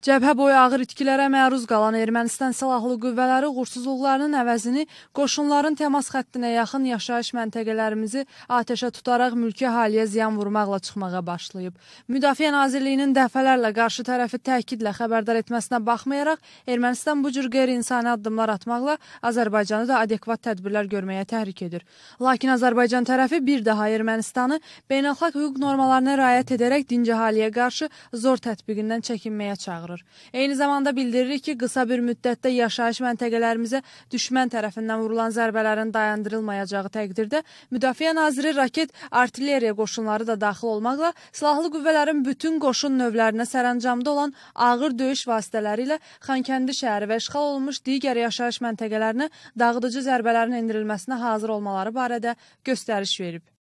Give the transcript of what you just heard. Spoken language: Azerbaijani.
Cəbhə boyu ağır itkilərə məruz qalan Ermənistan silahlı qüvvələri uğursuzluqlarının əvəzini qoşunların təmas xəttinə yaxın yaşayış məntəqələrimizi atəşə tutaraq mülki haliyə ziyan vurmaqla çıxmağa başlayıb. Müdafiə Nazirliyinin dəfələrlə qarşı tərəfi təkidlə xəbərdar etməsinə baxmayaraq, Ermənistan bu cür qeyri-insani addımlar atmaqla Azərbaycanı da adekvat tədbirlər görməyə təhrik edir. Lakin Azərbaycan tərəfi bir daha Ermənistanı beynəlxalq hüquq normalarına riayət edərək dinc əhaliyə qarşı zor tətbiqindən çəkinməyə çağırır çağırır. Eyni zamanda bildirilir ki, qısa bir müddətdə yaşayış məntəqələrimizə düşmən tərəfindən vurulan zərbələrin dayandırılmayacağı təqdirdə Müdafiə Naziri raket artilleriya qoşunları da daxil olmaqla silahlı qüvvələrin bütün qoşun növlərinə sərəncamda olan ağır döyüş vasitələri ilə Xankəndi şəhəri və işğal olunmuş digər yaşayış məntəqələrinə dağıdıcı zərbələrin endirilməsinə hazır olmaları barədə göstəriş verib.